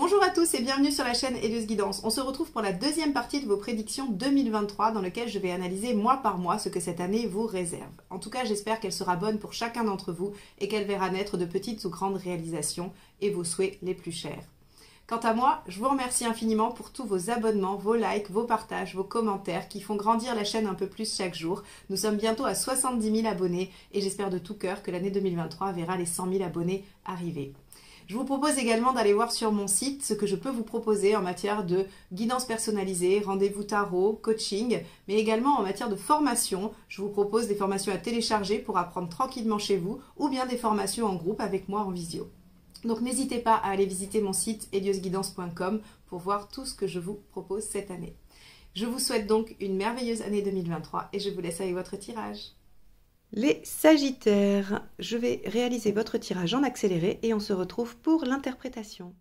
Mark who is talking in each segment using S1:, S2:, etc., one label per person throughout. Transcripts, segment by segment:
S1: Bonjour à tous et bienvenue sur la chaîne Helios Guidance. On se retrouve pour la deuxième partie de vos prédictions 2023 dans lequel je vais analyser mois par mois ce que cette année vous réserve. En tout cas, j'espère qu'elle sera bonne pour chacun d'entre vous et qu'elle verra naître de petites ou grandes réalisations et vos souhaits les plus chers. Quant à moi, je vous remercie infiniment pour tous vos abonnements, vos likes, vos partages, vos commentaires qui font grandir la chaîne un peu plus chaque jour. Nous sommes bientôt à 70 000 abonnés et j'espère de tout cœur que l'année 2023 verra les 100 000 abonnés arriver. Je vous propose également d'aller voir sur mon site ce que je peux vous proposer en matière de guidance personnalisée, rendez-vous tarot, coaching, mais également en matière de formation. Je vous propose des formations à télécharger pour apprendre tranquillement chez vous ou bien des formations en groupe avec moi en visio. Donc n'hésitez pas à aller visiter mon site heliosguidance.com pour voir tout ce que je vous propose cette année. Je vous souhaite donc une merveilleuse année 2023 et je vous laisse avec votre tirage. Les Sagittaires, je vais réaliser votre tirage en accéléré et on se retrouve pour l'interprétation.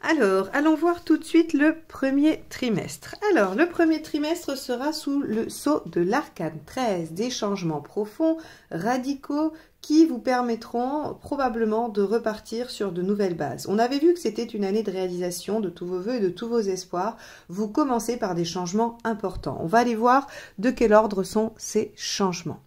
S1: Alors, allons voir tout de suite le premier trimestre. Alors, le premier trimestre sera sous le sceau de l'arcane 13, des changements profonds, radicaux, qui vous permettront probablement de repartir sur de nouvelles bases. On avait vu que c'était une année de réalisation de tous vos voeux et de tous vos espoirs. Vous commencez par des changements importants. On va aller voir de quel ordre sont ces changements.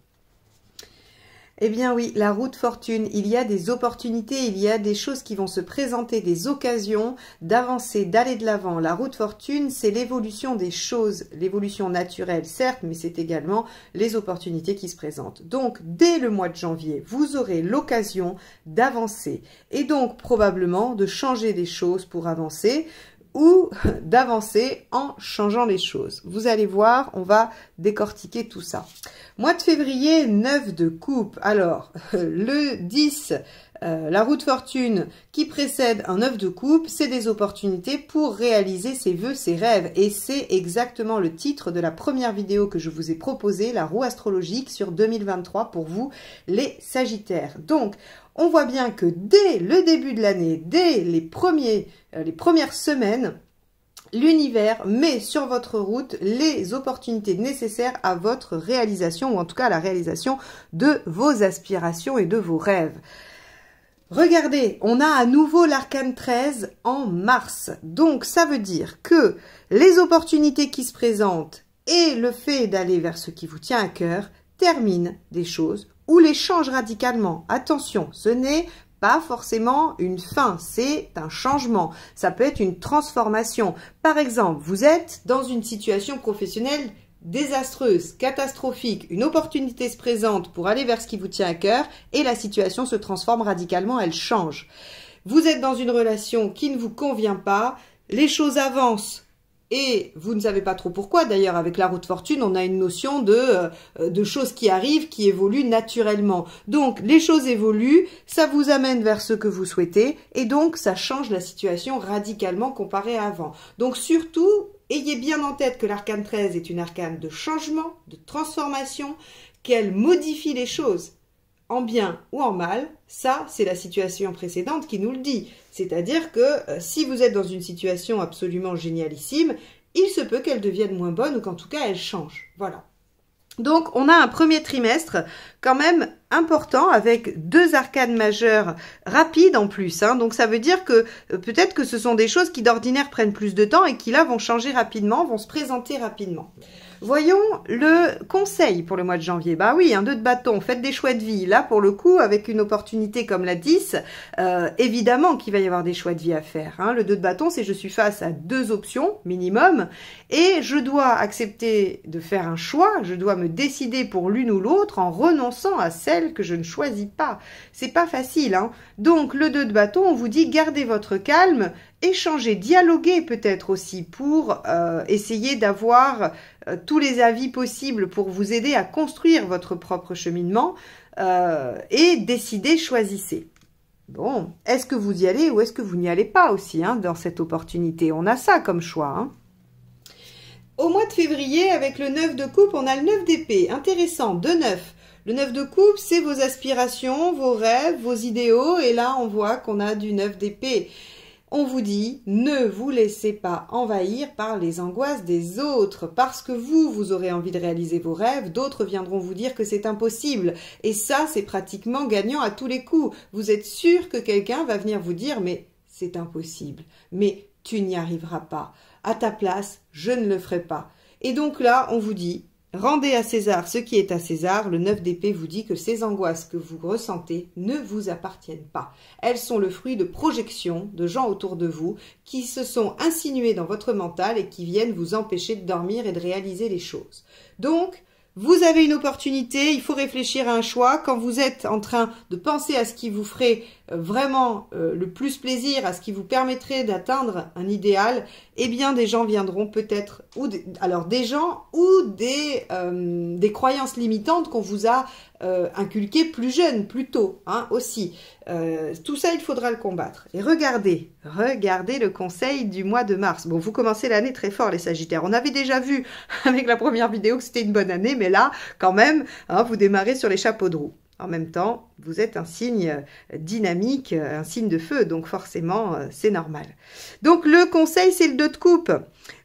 S1: Eh bien oui, la route fortune, il y a des opportunités, il y a des choses qui vont se présenter, des occasions d'avancer, d'aller de l'avant. La route fortune, c'est l'évolution des choses, l'évolution naturelle certes, mais c'est également les opportunités qui se présentent. Donc dès le mois de janvier, vous aurez l'occasion d'avancer et donc probablement de changer des choses pour avancer ou d'avancer en changeant les choses. Vous allez voir, on va décortiquer tout ça. Mois de février, 9 de coupe. Alors, le 10 euh, la roue de fortune qui précède un œuf de coupe, c'est des opportunités pour réaliser ses vœux, ses rêves. Et c'est exactement le titre de la première vidéo que je vous ai proposée, la roue astrologique sur 2023 pour vous, les Sagittaires. Donc, on voit bien que dès le début de l'année, dès les, premiers, euh, les premières semaines, l'univers met sur votre route les opportunités nécessaires à votre réalisation, ou en tout cas à la réalisation de vos aspirations et de vos rêves. Regardez, on a à nouveau l'arcane 13 en mars. Donc, ça veut dire que les opportunités qui se présentent et le fait d'aller vers ce qui vous tient à cœur terminent des choses ou les changent radicalement. Attention, ce n'est pas forcément une fin, c'est un changement. Ça peut être une transformation. Par exemple, vous êtes dans une situation professionnelle désastreuse, catastrophique, une opportunité se présente pour aller vers ce qui vous tient à cœur et la situation se transforme radicalement, elle change. Vous êtes dans une relation qui ne vous convient pas, les choses avancent et vous ne savez pas trop pourquoi. D'ailleurs, avec la route fortune, on a une notion de, euh, de choses qui arrivent, qui évoluent naturellement. Donc, les choses évoluent, ça vous amène vers ce que vous souhaitez, et donc ça change la situation radicalement comparé à avant. Donc, surtout, Ayez bien en tête que l'arcane 13 est une arcane de changement, de transformation, qu'elle modifie les choses, en bien ou en mal. Ça, c'est la situation précédente qui nous le dit. C'est-à-dire que euh, si vous êtes dans une situation absolument génialissime, il se peut qu'elle devienne moins bonne ou qu'en tout cas elle change. Voilà. Donc on a un premier trimestre quand même important avec deux arcades majeures rapides en plus. Hein. Donc ça veut dire que euh, peut-être que ce sont des choses qui d'ordinaire prennent plus de temps et qui là vont changer rapidement, vont se présenter rapidement. Voyons le conseil pour le mois de janvier. Bah oui, un 2 de bâton, faites des choix de vie. Là, pour le coup, avec une opportunité comme la 10, euh, évidemment qu'il va y avoir des choix de vie à faire. Hein. Le deux de bâton, c'est je suis face à deux options minimum et je dois accepter de faire un choix, je dois me décider pour l'une ou l'autre en renonçant à celle que je ne choisis pas. C'est pas facile. Hein. Donc, le deux de bâton, on vous dit gardez votre calme, échangez, dialoguez peut-être aussi pour euh, essayer d'avoir euh, tous les avis possibles pour vous aider à construire votre propre cheminement euh, et décider, choisissez. Bon, est-ce que vous y allez ou est-ce que vous n'y allez pas aussi hein, dans cette opportunité On a ça comme choix. Hein. Au mois de février, avec le 9 de coupe, on a le 9 d'épée. Intéressant, deux 9 Le 9 de coupe, c'est vos aspirations, vos rêves, vos idéaux. Et là, on voit qu'on a du 9 d'épée on vous dit ne vous laissez pas envahir par les angoisses des autres. Parce que vous, vous aurez envie de réaliser vos rêves, d'autres viendront vous dire que c'est impossible. Et ça, c'est pratiquement gagnant à tous les coups. Vous êtes sûr que quelqu'un va venir vous dire mais c'est impossible, mais tu n'y arriveras pas. À ta place, je ne le ferai pas. Et donc là, on vous dit Rendez à César ce qui est à César, le 9 d'épée vous dit que ces angoisses que vous ressentez ne vous appartiennent pas. Elles sont le fruit de projections de gens autour de vous qui se sont insinuées dans votre mental et qui viennent vous empêcher de dormir et de réaliser les choses. Donc, vous avez une opportunité, il faut réfléchir à un choix. Quand vous êtes en train de penser à ce qui vous ferait euh, vraiment euh, le plus plaisir à ce qui vous permettrait d'atteindre un idéal, eh bien des gens viendront peut-être, ou alors des gens ou des, euh, des croyances limitantes qu'on vous a inculquées plus jeune, plus tôt hein, aussi. tout ça, il faudra le combattre. Et regardez, regardez le conseil du mois de mars. Bon, vous commencez l'année très fort, les Sagittaires. On avait déjà vu avec la première vidéo que c'était une bonne année, mais là, quand même, hein, vous démarrez sur les chapeaux de roue. En même temps, vous êtes un signe dynamique, un signe de feu, donc forcément, euh, c'est normal. Donc le conseil, c'est le 2 de coupe.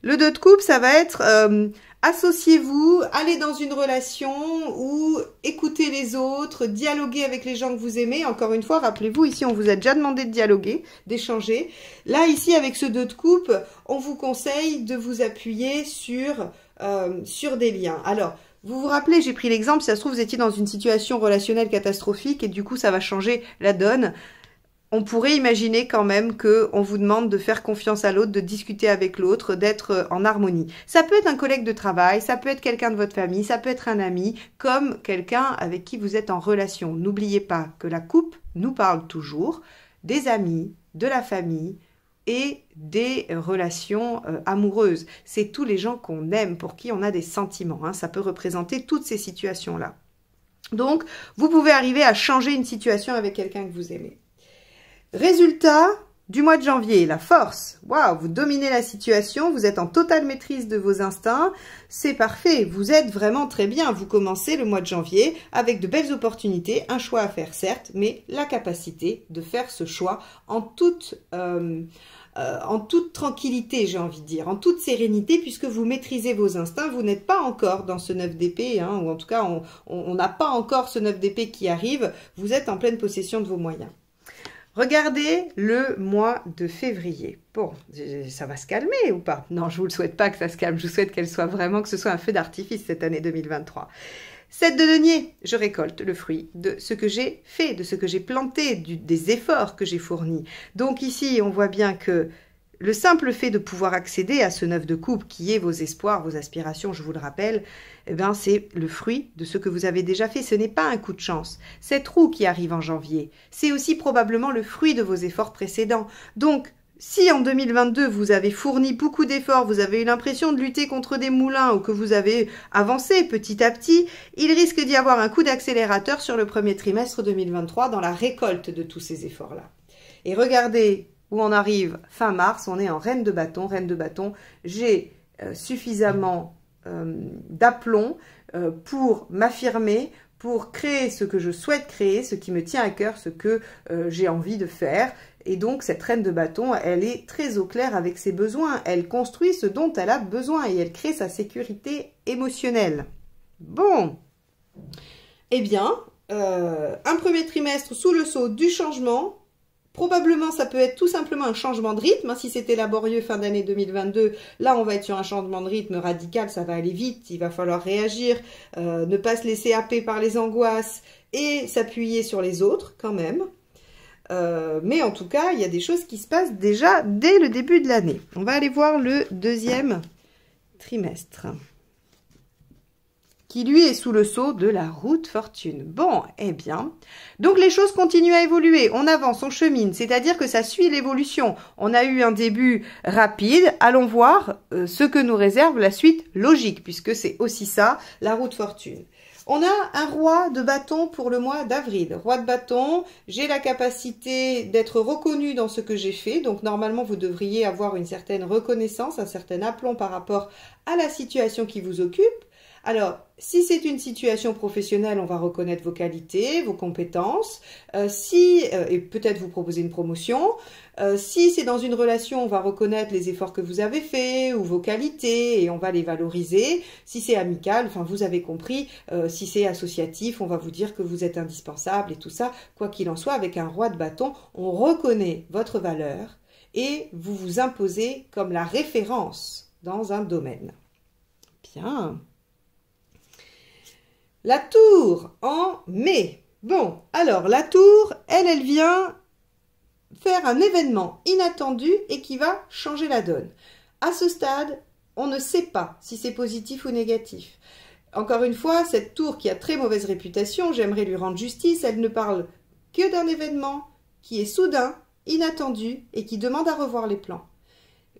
S1: Le 2 de coupe, ça va être euh, associez-vous, allez dans une relation ou écoutez les autres, dialoguez avec les gens que vous aimez. Encore une fois, rappelez-vous, ici, on vous a déjà demandé de dialoguer, d'échanger. Là, ici, avec ce 2 de coupe, on vous conseille de vous appuyer sur, euh, sur des liens. Alors, vous vous rappelez, j'ai pris l'exemple, si ça se trouve, vous étiez dans une situation relationnelle catastrophique et du coup, ça va changer la donne. On pourrait imaginer quand même qu'on vous demande de faire confiance à l'autre, de discuter avec l'autre, d'être euh, en harmonie. Ça peut être un collègue de travail, ça peut être quelqu'un de votre famille, ça peut être un ami, comme quelqu'un avec qui vous êtes en relation. N'oubliez pas que la coupe nous parle toujours des amis, de la famille, et des relations euh, amoureuses. C'est tous les gens qu'on aime, pour qui on a des sentiments. Hein. Ça peut représenter toutes ces situations-là. Donc, vous pouvez arriver à changer une situation avec quelqu'un que vous aimez. Résultat, du mois de janvier. La force, waouh, vous dominez la situation, vous êtes en totale maîtrise de vos instincts, c'est parfait, vous êtes vraiment très bien. Vous commencez le mois de janvier avec de belles opportunités, un choix à faire certes, mais la capacité de faire ce choix en toute... Euh, euh, en toute tranquillité, j'ai envie de dire, en toute sérénité, puisque vous maîtrisez vos instincts, vous n'êtes pas encore dans ce 9 d'épée, hein, ou en tout cas, on n'a pas encore ce 9 d'épée qui arrive, vous êtes en pleine possession de vos moyens. Regardez le mois de février. Bon, ça va se calmer ou pas Non, je vous le souhaite pas que ça se calme. Je vous souhaite qu'elle soit vraiment, que ce soit un feu d'artifice cette année 2023. 7 de denier, je récolte le fruit de ce que j'ai fait, de ce que j'ai planté, des efforts que j'ai fournis. Donc ici, on voit bien que le simple fait de pouvoir accéder à ce neuf de coupe qui est vos espoirs, vos aspirations, je vous le rappelle, eh ben c'est le fruit de ce que vous avez déjà fait. Ce n'est pas un coup de chance. Cette roue qui arrive en janvier, c'est aussi probablement le fruit de vos efforts précédents. Donc, si en 2022 vous avez fourni beaucoup d'efforts, vous avez eu l'impression de lutter contre des moulins ou que vous avez avancé petit à petit, il risque d'y avoir un coup d'accélérateur sur le premier trimestre 2023 dans la récolte de tous ces efforts-là. Et regardez où on arrive fin mars, on est en reine de bâton. Reine de bâton, j'ai euh, suffisamment euh, d'aplomb euh, pour m'affirmer, pour créer ce que je souhaite créer, ce qui me tient à cœur, ce que j'ai envie de faire. Et donc, cette reine de bâton, elle est très au clair avec ses besoins. Elle construit ce dont elle a besoin et elle crée sa sécurité émotionnelle. Bon. Eh bien, un premier trimestre sous le sceau du changement, Probablement, ça peut être tout simplement un changement de rythme. Hein. Si c'était laborieux fin d'année 2022, là, on va être sur un changement de rythme radical, ça va aller vite, il va falloir réagir, euh, ne pas se laisser happer par les angoisses et s'appuyer sur les autres quand même. Euh, mais en tout cas, il y a des choses qui se passent déjà dès le début de l'année. On va aller voir le deuxième trimestre qui lui est sous le sceau de la route fortune. Bon, eh bien. Donc les choses continuent à évoluer, on avance, on chemine, c'est-à-dire que ça suit l'évolution. On a eu un début rapide, allons voir euh, ce que nous réserve la suite logique, puisque c'est aussi ça, la route fortune. On a un roi de bâton pour le mois d'avril. Roi de bâton, j'ai la capacité d'être reconnu dans ce que j'ai fait. Donc normalement, vous devriez avoir une certaine reconnaissance, un certain aplomb par rapport à la situation qui vous occupe. Alors, si c'est une situation professionnelle, on va reconnaître vos qualités, vos compétences. Euh, si, euh, et peut-être vous proposer une promotion. Euh, si c'est dans une relation, on va reconnaître les efforts que vous avez faits ou vos qualités et on va les valoriser. Si c'est amical, enfin vous avez compris, si c'est associatif, on va vous dire que vous êtes indispensable et tout ça. Quoi qu'il en soit, avec un roi de bâton, on reconnaît votre valeur et vous vous imposez comme la référence dans un domaine. Bien. La tour en mai. Bon, alors la tour, elle, elle vient faire un événement inattendu et qui va changer la donne. À ce stade, on ne sait pas si c'est positif ou négatif. Encore une fois, cette tour qui a très mauvaise réputation, j'aimerais lui rendre justice, elle ne parle que d'un événement qui est soudain, inattendu et qui demande à revoir les plans.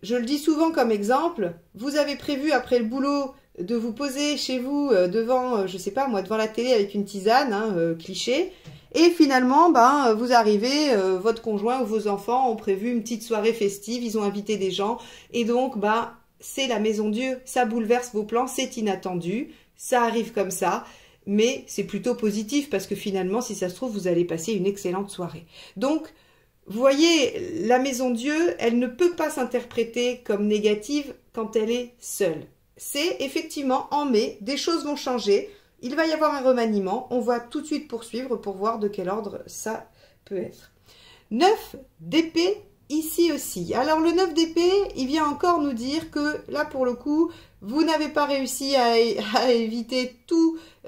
S1: Je le dis souvent comme exemple, vous avez prévu après le boulot de vous poser chez vous euh, devant, euh, je sais pas moi, devant la télé avec une tisane, hein, euh, cliché. Et finalement, ben, vous arrivez, votre conjoint ou vos enfants ont prévu une petite soirée festive, ils ont invité des gens, et donc, ben, c'est la maison Dieu, ça bouleverse vos plans, c'est inattendu, ça arrive comme ça, mais c'est plutôt positif parce que finalement, si ça se trouve, vous allez passer une excellente soirée. Donc, vous voyez, la maison Dieu, elle ne peut pas s'interpréter comme négative quand elle est seule c'est effectivement en mai, des choses vont changer, il va y avoir un remaniement, on va tout de suite poursuivre pour voir de quel ordre ça peut être. 9 d'épée ici aussi. Alors le 9 d'épée, il vient encore nous dire que là pour le coup, vous n'avez pas réussi à, éviter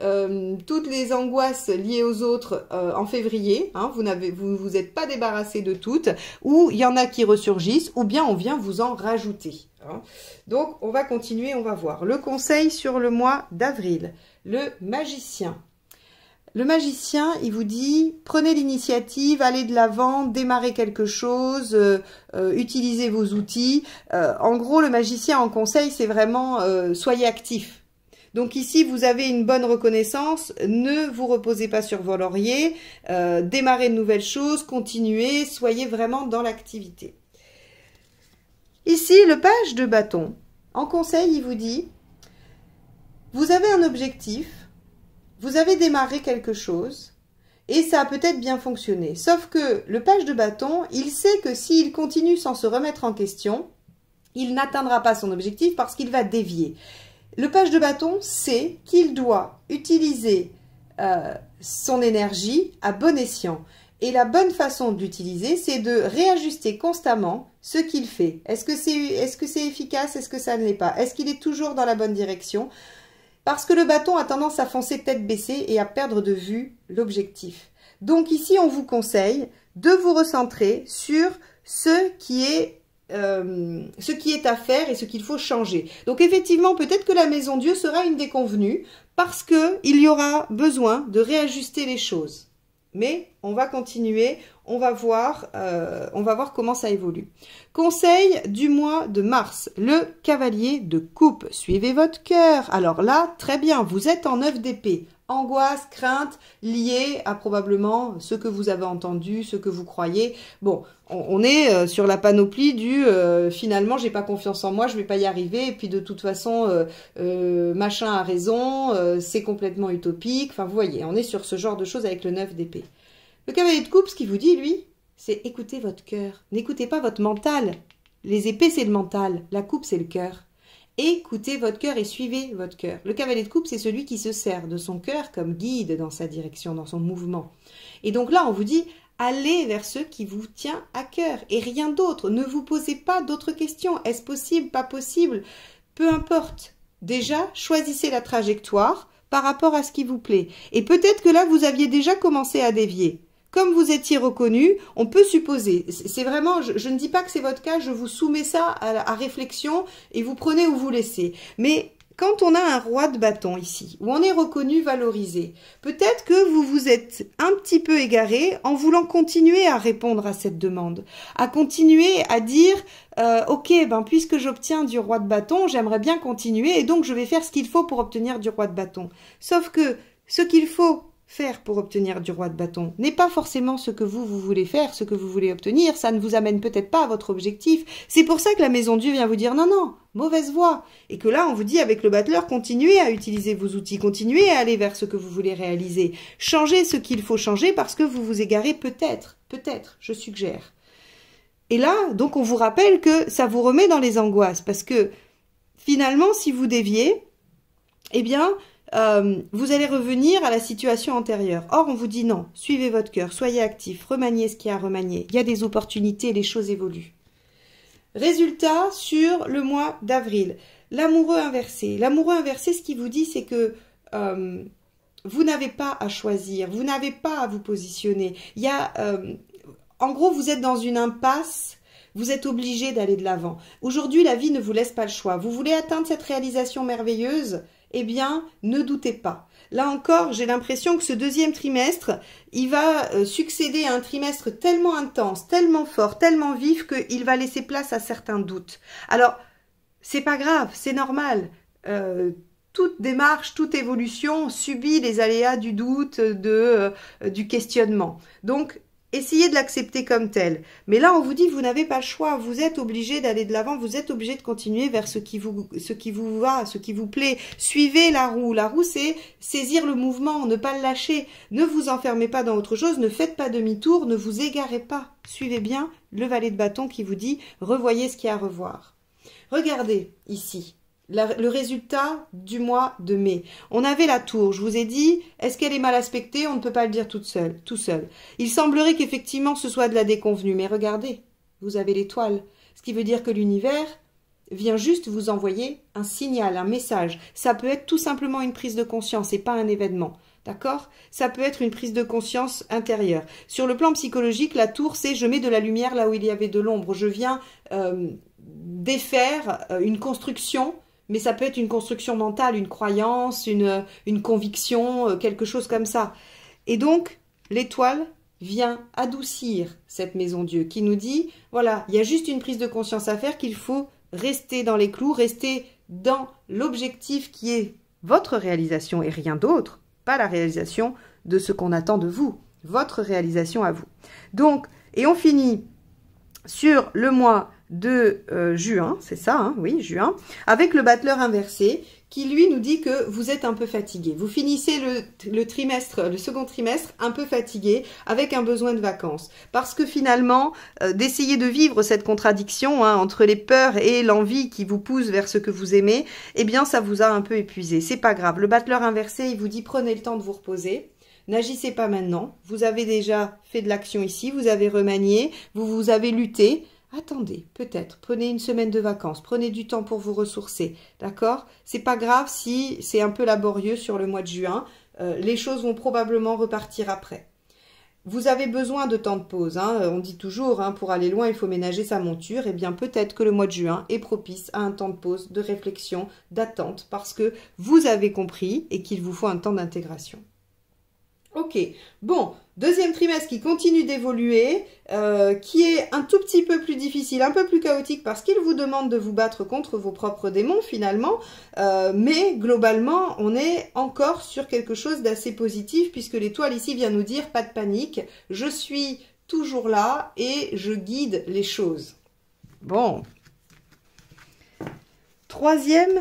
S1: euh, toutes les angoisses liées aux autres euh, en février. Hein. vous n'avez, vous vous êtes pas débarrassé de toutes, ou il y en a qui ressurgissent, ou bien on vient vous en rajouter. Hein. Donc on va continuer, on va voir. Le conseil sur le mois d'avril, le magicien. Le magicien, il vous dit, prenez l'initiative, allez de l'avant, démarrez quelque chose, euh, euh, utilisez vos outils. Euh, en gros, le magicien en conseil, c'est vraiment soyez actif. Donc ici, vous avez une bonne reconnaissance, ne vous reposez pas sur vos lauriers, démarrez de nouvelles choses, continuez, soyez vraiment dans l'activité. Ici, le page de bâton. En conseil, il vous dit, vous avez un objectif, vous avez démarré quelque chose et ça a peut-être bien fonctionné. Sauf que le page de bâton, il sait que s'il continue sans se remettre en question, il n'atteindra pas son objectif parce qu'il va dévier. Le page de bâton sait qu'il doit utiliser euh, son énergie à bon escient. Et la bonne façon d'utiliser, c'est de réajuster constamment ce qu'il fait. Est-ce que c'est efficace Est-ce que ça ne l'est pas Est-ce qu'il est toujours dans la bonne direction parce que le bâton a tendance à foncer tête baissée et à perdre de vue l'objectif. Donc ici, on vous conseille de vous recentrer sur ce qui est euh, ce qui est à faire et ce qu'il faut changer. Donc effectivement, peut-être que la maison Dieu sera une déconvenue parce qu'il y aura besoin de réajuster les choses. Mais on va continuer, on va voir, euh, on va voir comment ça évolue. Conseil du mois de mars, le cavalier de coupe. Suivez votre cœur. Alors là, très bien, vous êtes en 9 d'épée. Angoisse, crainte liée à probablement ce que vous avez entendu, ce que vous croyez. Bon, on, est euh, sur la panoplie du finalement, euh, finalement j'ai pas confiance en moi, je vais pas y arriver, et puis de toute façon machin a raison, c'est complètement utopique. Enfin, vous voyez, on est sur ce genre de choses avec le 9 d'épée. Le cavalier de coupe, ce qu'il vous dit, lui, c'est écoutez votre cœur. N'écoutez pas votre mental. Les épées, c'est le mental. La coupe, c'est le cœur. Écoutez votre cœur et suivez votre cœur. Le cavalier de coupe, c'est celui qui se sert de son cœur comme guide dans sa direction, dans son mouvement. Et donc là, on vous dit, allez vers ce qui vous tient à cœur et rien d'autre. Ne vous posez pas d'autres questions. Est-ce possible, pas possible Peu importe. Déjà, choisissez la trajectoire par rapport à ce qui vous plaît. Et peut-être que là, vous aviez déjà commencé à dévier comme vous étiez reconnu, on peut supposer, c'est vraiment, je, ne dis pas que c'est votre cas, je vous soumets ça à, à réflexion et vous prenez ou vous laissez. Mais quand on a un roi de bâton ici, où on est reconnu, valorisé, peut-être que vous vous êtes un petit peu égaré en voulant continuer à répondre à cette demande, à continuer à dire euh, ok, ben puisque j'obtiens du roi de bâton, j'aimerais bien continuer et donc je vais faire ce qu'il faut pour obtenir du roi de bâton. Sauf que ce qu'il faut faire pour obtenir du roi de bâton n'est pas forcément ce que vous, vous voulez faire, ce que vous voulez obtenir, ça ne vous amène peut-être pas à votre objectif. C'est pour ça que la maison Dieu vient vous dire non, non, mauvaise voie. Et que là, on vous dit avec le battleur, continuez à utiliser vos outils, continuez à aller vers ce que vous voulez réaliser. Changez ce qu'il faut changer parce que vous vous égarez peut-être, peut-être, je suggère. Et là, donc, on vous rappelle que ça vous remet dans les angoisses parce que finalement, si vous déviez, eh bien, euh, vous allez revenir à la situation antérieure. Or, on vous dit non, suivez votre cœur, soyez actif, remaniez ce qui a à remanier. Il y a des opportunités, les choses évoluent. Résultat sur le mois d'avril. L'amoureux inversé. L'amoureux inversé, ce qu'il vous dit, c'est que euh, vous n'avez pas à choisir, vous n'avez pas à vous positionner. Il euh, en gros, vous êtes dans une impasse vous êtes obligé d'aller de l'avant. Aujourd'hui, la vie ne vous laisse pas le choix. Vous voulez atteindre cette réalisation merveilleuse eh bien, ne doutez pas. Là encore, j'ai l'impression que ce deuxième trimestre, il va euh, succéder à un trimestre tellement intense, tellement fort, tellement vif qu'il va laisser place à certains doutes. Alors, c'est pas grave, c'est normal. Euh, toute démarche, toute évolution subit les aléas du doute, de, euh, du questionnement. Donc, essayez de l'accepter comme tel. Mais là, on vous dit, vous n'avez pas le choix, vous êtes obligé d'aller de l'avant, vous êtes obligé de continuer vers ce qui vous, ce qui vous va, ce qui vous plaît. Suivez la roue. La roue, c'est saisir le mouvement, ne pas le lâcher. Ne vous enfermez pas dans autre chose, ne faites pas demi-tour, ne vous égarez pas. Suivez bien le valet de bâton qui vous dit, revoyez ce qu'il y a à revoir. Regardez ici, le résultat du mois de mai. On avait la tour, je vous ai dit, est-ce qu'elle est mal aspectée On ne peut pas le dire toute seule, tout seul. Il semblerait qu'effectivement ce soit de la déconvenue, mais regardez, vous avez l'étoile, ce qui veut dire que l'univers vient juste vous envoyer un signal, un message. Ça peut être tout simplement une prise de conscience et pas un événement. D'accord Ça peut être une prise de conscience intérieure. Sur le plan psychologique, la tour, c'est je mets de la lumière là où il y avait de l'ombre. Je viens euh, défaire euh, une construction mais ça peut être une construction mentale, une croyance, une, conviction, euh, quelque chose comme ça. Et donc, l'étoile vient adoucir cette maison Dieu qui nous dit, voilà, il y a juste une prise de conscience à faire qu'il faut rester dans les clous, rester dans l'objectif qui est votre réalisation et rien d'autre, pas la réalisation de ce qu'on attend de vous, votre réalisation à vous. Donc, et on finit sur le mois de euh, juin, c'est ça, hein, oui, juin, avec le battleur inversé qui, lui, nous dit que vous êtes un peu fatigué. Vous finissez le, trimestre, le second trimestre, un peu fatigué, avec un besoin de vacances. Parce que finalement, euh, d'essayer de vivre cette contradiction hein, entre les peurs et l'envie qui vous pousse vers ce que vous aimez, eh bien, ça vous a un peu épuisé. C'est pas grave. Le battleur inversé, il vous dit prenez le temps de vous reposer. N'agissez pas maintenant. Vous avez déjà fait de l'action ici, vous avez remanié, vous vous avez lutté attendez, peut-être, prenez une semaine de vacances, prenez du temps pour vous ressourcer, d'accord C'est pas grave si c'est un peu laborieux sur le mois de juin, euh, les choses vont probablement repartir après. Vous avez besoin de temps de pause, hein. on dit toujours, hein, pour aller loin, il faut ménager sa monture, et eh bien peut-être que le mois de juin est propice à un temps de pause, de réflexion, d'attente, parce que vous avez compris et qu'il vous faut un temps d'intégration. Ok, bon, deuxième trimestre qui continue d'évoluer, euh, qui est un tout petit peu plus difficile, un peu plus chaotique parce qu'il vous demande de vous battre contre vos propres démons finalement, euh, mais globalement on est encore sur quelque chose d'assez positif puisque l'étoile ici vient nous dire pas de panique, je suis toujours là et je guide les choses. Bon, troisième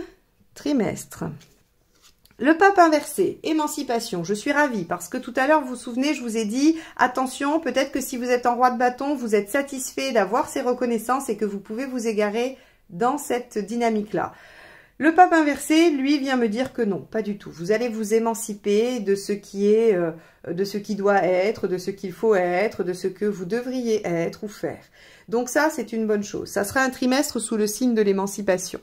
S1: trimestre. Le pape inversé, émancipation, je suis ravie parce que tout à l'heure, vous vous souvenez, je vous ai dit, attention, peut-être que si vous êtes en roi de bâton, vous êtes satisfait d'avoir ces reconnaissances et que vous pouvez vous égarer dans cette dynamique-là. Le pape inversé, lui, vient me dire que non, pas du tout. Vous allez vous émanciper de ce qui est, euh, de ce qui doit être, de ce qu'il faut être, de ce que vous devriez être ou faire. Donc ça, c'est une bonne chose. Ça sera un trimestre sous le signe de l'émancipation.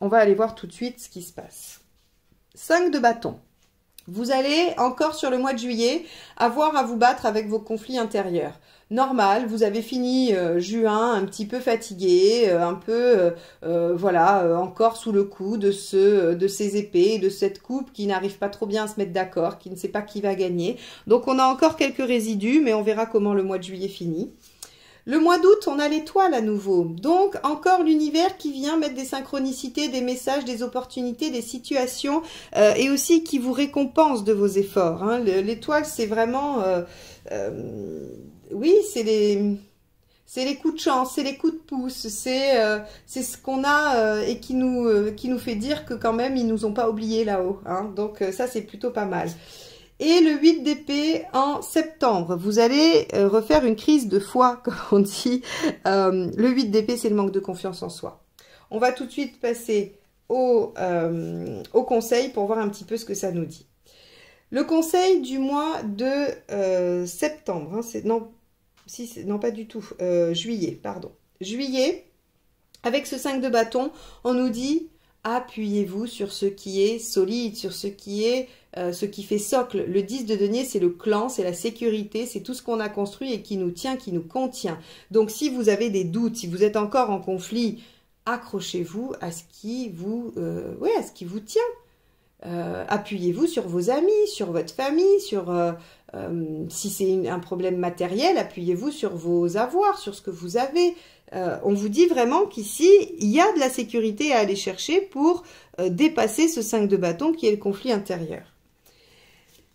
S1: On va aller voir tout de suite ce qui se passe. 5 de bâton. Vous allez, encore sur le mois de juillet, avoir à vous battre avec vos conflits intérieurs. Normal, vous avez fini euh, juin un petit peu fatigué, euh, un peu, euh, voilà, encore sous le coup de, de ces épées, de cette coupe qui n'arrive pas trop bien à se mettre d'accord, qui ne sait pas qui va gagner. Donc on a encore quelques résidus, mais on verra comment le mois de juillet finit. Le mois d'août, on a l'étoile à nouveau. Donc, encore l'univers qui vient mettre des synchronicités, des messages, des opportunités, des situations euh, et aussi qui vous récompense de vos efforts. Hein. L'étoile, c'est vraiment... Euh, euh, oui, c'est les... C'est les coups de chance, c'est les coups de pouce, c'est ce qu'on a et qui nous qui nous fait dire que quand même ils nous ont pas oubliés là-haut. Hein. Donc ça c'est plutôt pas mal et le 8 d'épée en septembre. Vous allez euh, refaire une crise de foi, comme on dit. Euh, le 8 d'épée, c'est le manque de confiance en soi. On va tout de suite passer euh, au, conseil pour voir un petit peu ce que ça nous dit. Le conseil du mois de septembre, hein, non, non pas du tout, juillet, pardon. Juillet, avec ce 5 de bâton, on nous dit appuyez-vous sur ce qui est solide, sur ce qui est euh, ce qui fait socle. Le 10 de denier, c'est le clan, c'est la sécurité, c'est tout ce qu'on a construit et qui nous tient, qui nous contient. Donc si vous avez des doutes, si vous êtes encore en conflit, accrochez-vous à ce qui vous euh, à ce qui vous tient. Euh, appuyez-vous sur vos amis, sur votre famille, sur si c'est un problème matériel, appuyez-vous sur vos avoirs, sur ce que vous avez. Euh, on vous dit vraiment qu'ici, il y a de la sécurité à aller chercher pour euh, dépasser ce 5 de bâton qui est le conflit intérieur.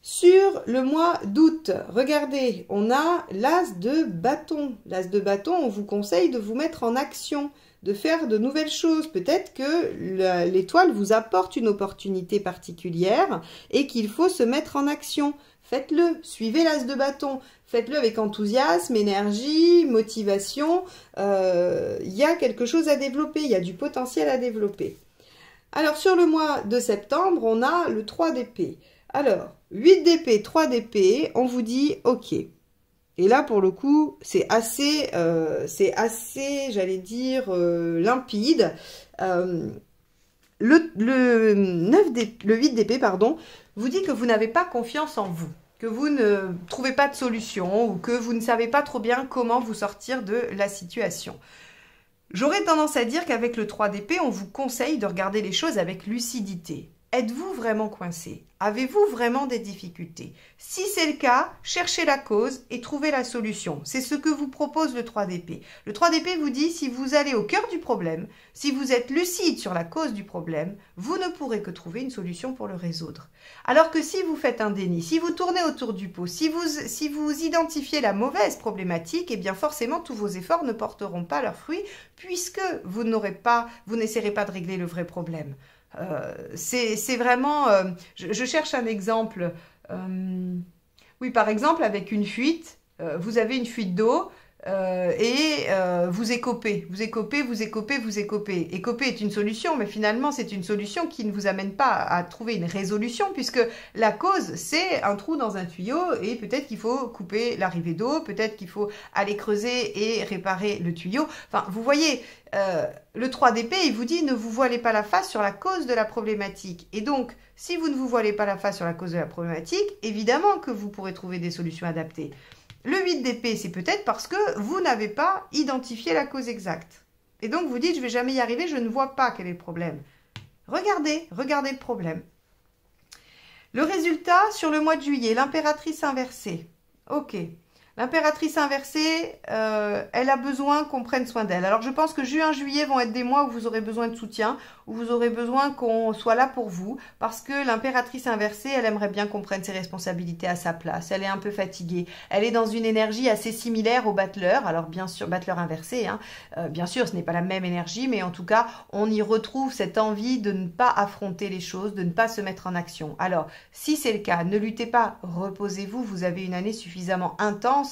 S1: Sur le mois d'août, regardez, on a l'as de bâton. L'as de bâton, on vous conseille de vous mettre en action, de faire de nouvelles choses. Peut-être que l'étoile vous apporte une opportunité particulière et qu'il faut se mettre en action faites-le, suivez l'as de bâton, faites-le avec enthousiasme, énergie, motivation. Euh, il y a quelque chose à développer, il y a du potentiel à développer. Alors sur le mois de septembre, on a le 3 d'épée. Alors, 8 d'épée, 3 d'épée, on vous dit OK. Et là, pour le coup, c'est assez, euh, c'est assez, j'allais dire, euh, limpide. le, 9 le 8 d'épée, pardon, vous dit que vous n'avez pas confiance en vous que vous ne trouvez pas de solution ou que vous ne savez pas trop bien comment vous sortir de la situation. J'aurais tendance à dire qu'avec le 3DP, on vous conseille de regarder les choses avec lucidité. Êtes-vous vraiment coincé Avez-vous vraiment des difficultés Si c'est le cas, cherchez la cause et trouvez la solution. C'est ce que vous propose le 3DP. Le 3DP vous dit si vous allez au cœur du problème, si vous êtes lucide sur la cause du problème, vous ne pourrez que trouver une solution pour le résoudre. Alors que si vous faites un déni, si vous tournez autour du pot, si vous, si vous identifiez la mauvaise problématique, eh bien forcément tous vos efforts ne porteront pas leurs fruits puisque vous n'aurez pas, vous n'essayerez pas de régler le vrai problème. Euh, c'est vraiment... Euh, je, cherche un exemple. Euh, oui, par exemple, avec une fuite, vous avez une fuite d'eau, euh, et euh, vous écopez, vous écopez, vous écopez, vous écopez. Écoper est une solution, mais finalement, c'est une solution qui ne vous amène pas à trouver une résolution, puisque la cause, c'est un trou dans un tuyau, et peut-être qu'il faut couper l'arrivée d'eau, peut-être qu'il faut aller creuser et réparer le tuyau. Enfin, vous voyez, euh, le 3DP, il vous dit ne vous voilez pas la face sur la cause de la problématique. Et donc, si vous ne vous voilez pas la face sur la cause de la problématique, évidemment que vous pourrez trouver des solutions adaptées. Le 8 d'épée, c'est peut-être parce que vous n'avez pas identifié la cause exacte. Et donc vous dites, je vais jamais y arriver, je ne vois pas quel est le problème. Regardez, regardez le problème. Le résultat sur le mois de juillet, l'impératrice inversée. Ok, L'impératrice inversée, euh, elle a besoin qu'on prenne soin d'elle. Alors je pense que juin, juillet vont être des mois où vous aurez besoin de soutien, où vous aurez besoin qu'on soit là pour vous, parce que l'impératrice inversée, elle aimerait bien qu'on prenne ses responsabilités à sa place. Elle est un peu fatiguée. Elle est dans une énergie assez similaire au battleur. Alors bien sûr, battleur inversé, hein. euh, bien sûr, ce n'est pas la même énergie, mais en tout cas, on y retrouve cette envie de ne pas affronter les choses, de ne pas se mettre en action. Alors, si c'est le cas, ne luttez pas, reposez-vous. Vous avez une année suffisamment intense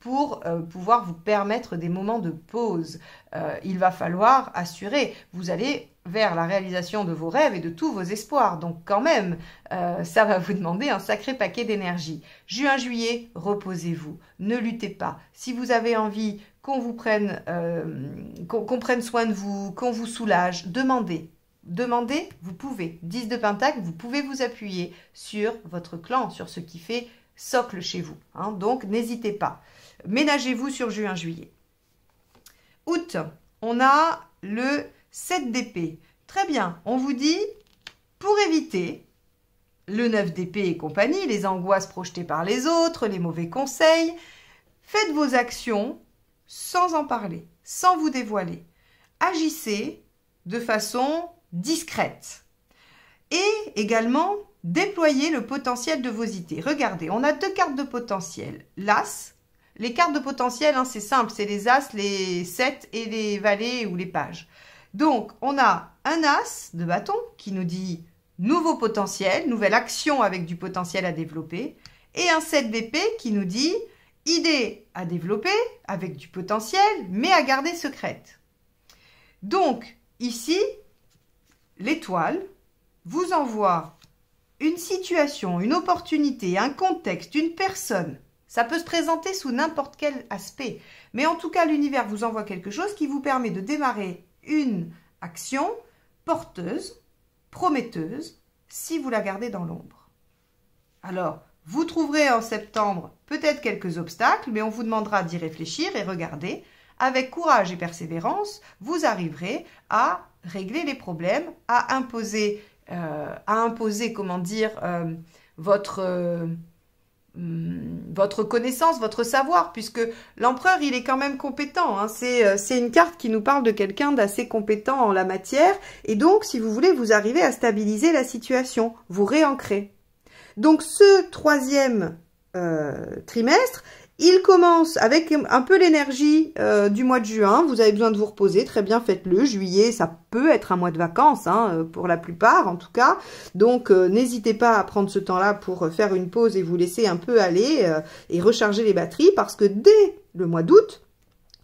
S1: pour euh, pouvoir vous permettre des moments de pause. Euh, il va falloir assurer, vous allez vers la réalisation de vos rêves et de tous vos espoirs. Donc quand même, euh, ça va vous demander un sacré paquet d'énergie. Juin, juillet, reposez-vous, ne luttez pas. Si vous avez envie qu'on vous prenne, qu'on prenne soin de vous, qu'on vous soulage, demandez, Demandez, vous pouvez. 10 de Pentacle, vous pouvez vous appuyer sur votre clan, sur ce qui fait socle chez vous. Hein. donc, n'hésitez pas. Ménagez-vous sur juin-juillet. Août, on a le 7 d'épée. Très bien, on vous dit, pour éviter le 9 d'épée et compagnie, les angoisses projetées par les autres, les mauvais conseils, faites vos actions sans en parler, sans vous dévoiler. Agissez de façon discrète et également déployer le potentiel de vos idées. Regardez, on a deux cartes de potentiel, l'As. Les cartes de potentiel, hein, c'est simple, c'est les As, les 7 et les valets ou les pages. Donc, on a un As de bâton qui nous dit nouveau potentiel, nouvelle action avec du potentiel à développer, et un 7 d'épée qui nous dit idée à développer avec du potentiel, mais à garder secrète. Donc, ici, l'étoile, vous envoie une situation, une opportunité, un contexte, une personne, ça peut se présenter sous n'importe quel aspect. Mais en tout cas, l'univers vous envoie quelque chose qui vous permet de démarrer une action porteuse, prometteuse, si vous la gardez dans l'ombre. Alors, vous trouverez en septembre peut-être quelques obstacles, mais on vous demandera d'y réfléchir et regarder. Avec courage et persévérance, vous arriverez à régler les problèmes, à imposer euh, à imposer, comment dire, euh, votre, euh, hmm, votre connaissance, votre savoir, puisque l'empereur, il est quand même compétent. Hein. C'est une carte qui nous parle de quelqu'un d'assez compétent en la matière. Et donc, si vous voulez, vous arrivez à stabiliser la situation, vous réancrer. Donc, ce troisième trimestre, il commence avec un peu l'énergie euh, du mois de juin. Vous avez besoin de vous reposer, très bien, faites-le. Juillet, ça peut être un mois de vacances, hein, euh, pour la plupart en tout cas. Donc, euh, n'hésitez pas à prendre ce temps-là pour faire une pause et vous laisser un peu aller et recharger les batteries parce que dès le mois d'août,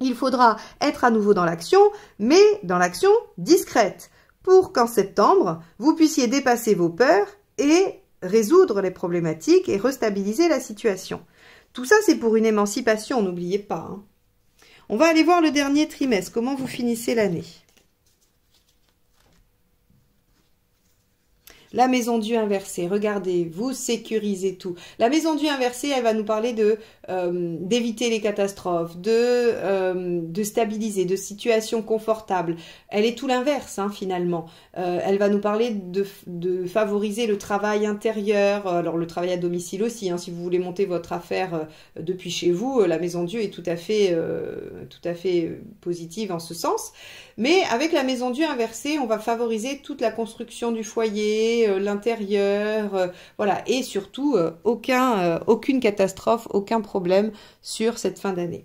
S1: il faudra être à nouveau dans l'action, mais dans l'action discrète, pour qu'en septembre, vous puissiez dépasser vos peurs et résoudre les problématiques et restabiliser la situation. Tout ça, c'est pour une émancipation, n'oubliez pas. Hein. On va aller voir le dernier trimestre, comment vous finissez l'année. La maison du inversée, regardez, vous sécurisez tout. La maison du inversée, elle va nous parler de euh, d'éviter les catastrophes, de, euh, de stabiliser, de situations confortables Elle est tout l'inverse hein, finalement. Euh, elle va nous parler de, favoriser le travail intérieur, alors le travail à domicile aussi. Hein. si vous voulez monter votre affaire depuis chez vous, la Maison Dieu est tout à fait, tout à fait positive en ce sens. Mais avec la Maison Dieu inversée, on va favoriser toute la construction du foyer, l'intérieur, voilà, et surtout aucun, aucune catastrophe, aucun problème sur cette fin d'année.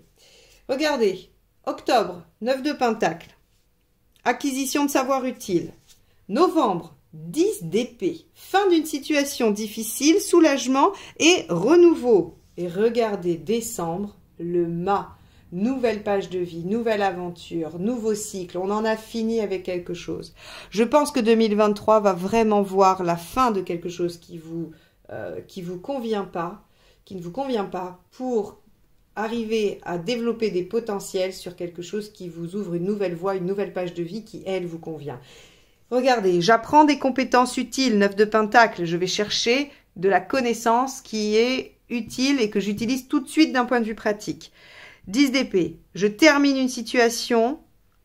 S1: Regardez, octobre, 9 de Pentacle, acquisition de savoir utile. Novembre, 10 d'épée, fin d'une situation difficile, soulagement et renouveau. Et regardez décembre, le mât, nouvelle page de vie, nouvelle aventure, nouveau cycle, on en a fini avec quelque chose. Je pense que 2023 va vraiment voir la fin de quelque chose qui vous euh, qui vous convient pas qui ne vous convient pas pour arriver à développer des potentiels sur quelque chose qui vous ouvre une nouvelle voie, une nouvelle page de vie qui, elle, vous convient. Regardez, j'apprends des compétences utiles, neuf de pentacle, je vais chercher de la connaissance qui est utile et que j'utilise tout de suite d'un point de vue pratique. 10 d'épée, je termine une situation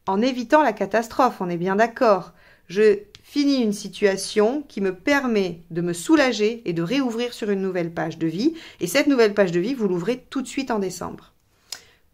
S1: en évitant la catastrophe, on est bien d'accord. Je fini une situation qui me permet de me soulager et de réouvrir sur une nouvelle page de vie. Et cette nouvelle page de vie, vous l'ouvrez tout de suite en décembre.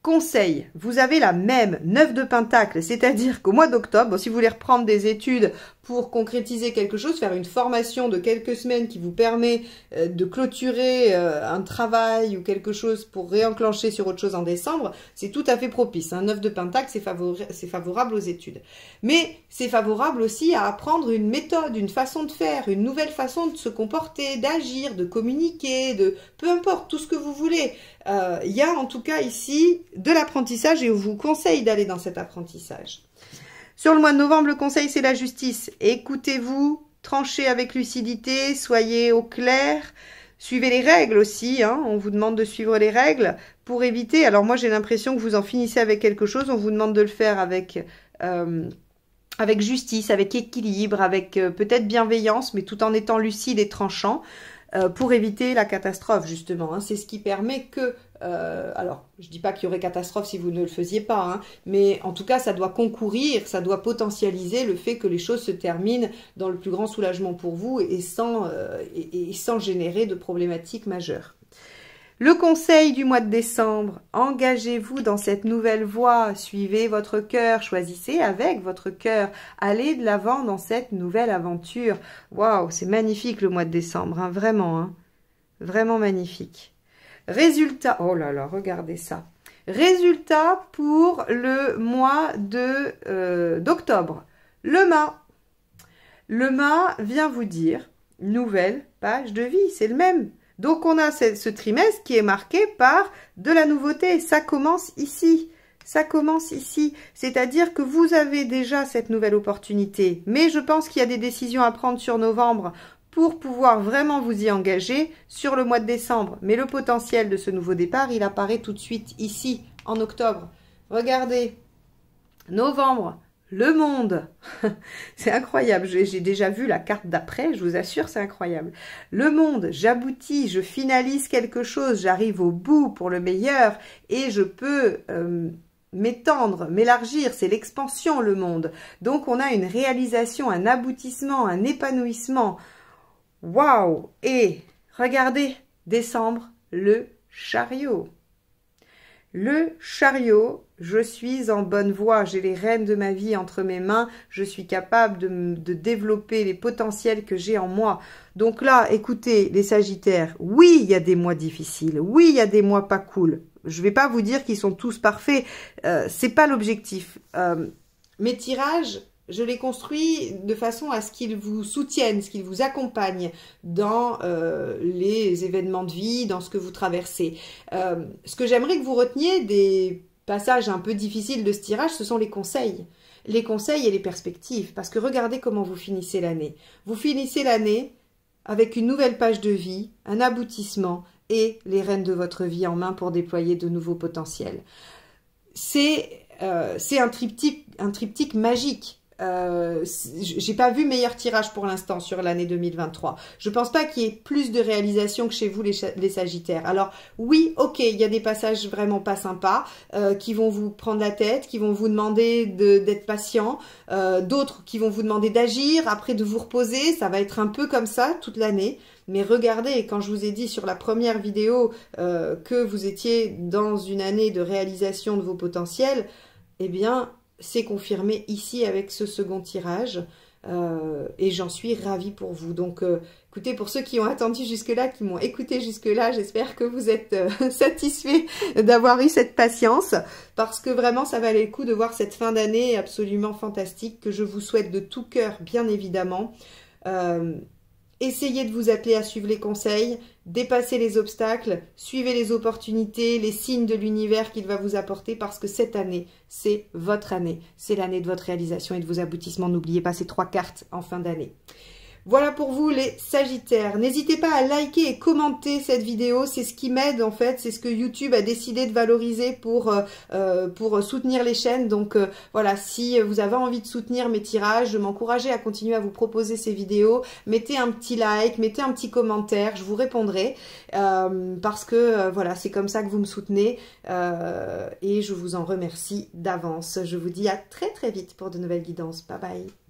S1: Conseil, vous avez la même 9 de Pentacle, c'est-à-dire qu'au mois d'octobre, si vous voulez reprendre des études pour concrétiser quelque chose, faire une formation de quelques semaines qui vous permet euh, de clôturer euh, un travail ou quelque chose pour réenclencher sur autre chose en décembre, c'est tout à fait propice. Un hein. œuf de pentacle, c'est favorable aux études. Mais c'est favorable aussi à apprendre une méthode, une façon de faire, une nouvelle façon de se comporter, d'agir, de communiquer, de peu importe, tout ce que vous voulez. Euh, il y a en tout cas ici de l'apprentissage et on vous conseille d'aller dans cet apprentissage. Sur le mois de novembre, le conseil, c'est la justice. Écoutez-vous, tranchez avec lucidité, soyez au clair. Suivez les règles aussi, hein. on vous demande de suivre les règles pour éviter. Alors moi j'ai l'impression que vous en finissez avec quelque chose, on vous demande de le faire avec euh, avec justice, avec équilibre, avec euh, peut-être bienveillance, mais tout en étant lucide et tranchant euh, pour éviter la catastrophe justement. Hein. C'est ce qui permet que euh, alors, je ne dis pas qu'il y aurait catastrophe si vous ne le faisiez pas, hein, mais en tout cas, ça doit concourir, ça doit potentialiser le fait que les choses se terminent dans le plus grand soulagement pour vous et sans, euh, et, sans générer de problématiques majeures. Le conseil du mois de décembre, engagez-vous dans cette nouvelle voie, suivez votre cœur, choisissez avec votre cœur, allez de l'avant dans cette nouvelle aventure. Waouh, c'est magnifique le mois de décembre, hein, vraiment, hein, vraiment magnifique. Résultat, oh là là, regardez ça. Résultat pour le mois de euh, d'octobre. Le mât. Le mât vient vous dire nouvelle page de vie, c'est le même. Donc on a ce, trimestre qui est marqué par de la nouveauté. Ça commence ici. Ça commence ici. C'est-à-dire que vous avez déjà cette nouvelle opportunité. Mais je pense qu'il y a des décisions à prendre sur novembre pour pouvoir vraiment vous y engager sur le mois de décembre. Mais le potentiel de ce nouveau départ, il apparaît tout de suite ici, en octobre. Regardez, novembre, le monde. c'est incroyable, j'ai déjà vu la carte d'après, je vous assure, c'est incroyable. Le monde, j'aboutis, je finalise quelque chose, j'arrive au bout pour le meilleur et je peux... Euh, m'étendre, m'élargir, c'est l'expansion le monde. Donc on a une réalisation, un aboutissement, un épanouissement. Waouh Et regardez, décembre, le chariot. Le chariot, je suis en bonne voie, j'ai les rênes de ma vie entre mes mains, je suis capable de, de développer les potentiels que j'ai en moi. Donc là, écoutez, les Sagittaires, oui, il y a des mois difficiles, oui, il y a des mois pas cool. Je ne vais pas vous dire qu'ils sont tous parfaits, euh, c'est pas l'objectif. Euh, mes tirages, je les construis de façon à ce qu'ils vous soutiennent, ce qu'ils vous accompagnent dans euh, les événements de vie, dans ce que vous traversez. Euh, ce que j'aimerais que vous reteniez des passages un peu difficiles de ce tirage, ce sont les conseils. Les conseils et les perspectives. Parce que regardez comment vous finissez l'année. Vous finissez l'année avec une nouvelle page de vie, un aboutissement et les rênes de votre vie en main pour déployer de nouveaux potentiels. C'est euh, un, triptyque, un triptyque magique euh, j'ai pas vu meilleur tirage pour l'instant sur l'année 2023. Je pense pas qu'il y ait plus de réalisation que chez vous les, Sagittaires. Alors oui, ok, il y a des passages vraiment pas sympas euh, qui vont vous prendre la tête, qui vont vous demander d'être patient, euh, d'autres qui vont vous demander d'agir, après de vous reposer. Ça va être un peu comme ça toute l'année. Mais regardez, quand je vous ai dit sur la première vidéo que vous étiez dans une année de réalisation de vos potentiels, eh bien, c'est confirmé ici avec ce second tirage. Euh, et j'en suis ravie pour vous. Donc, euh, écoutez, pour ceux qui ont attendu jusque-là, qui m'ont écouté jusque-là, j'espère que vous êtes euh, satisfaits d'avoir eu cette patience parce que vraiment, ça valait le coup de voir cette fin d'année absolument fantastique que je vous souhaite de tout cœur, bien évidemment essayez de vous appeler à suivre les conseils, dépassez les obstacles, suivez les opportunités, les signes de l'univers qu'il va vous apporter parce que cette année, c'est votre année. C'est l'année de votre réalisation et de vos aboutissements. N'oubliez pas ces trois cartes en fin d'année. Voilà pour vous les Sagittaires. N'hésitez pas à liker et commenter cette vidéo, c'est ce qui m'aide en fait, c'est ce que YouTube a décidé de valoriser pour, euh, euh, pour soutenir les chaînes. Donc euh, voilà, si vous avez envie de soutenir mes tirages, de m'encourager à continuer à vous proposer ces vidéos, mettez un petit like, mettez un petit commentaire, je vous répondrai parce que voilà, c'est comme ça que vous me soutenez et je vous en remercie d'avance. Je vous dis à très très vite pour de nouvelles guidances. Bye bye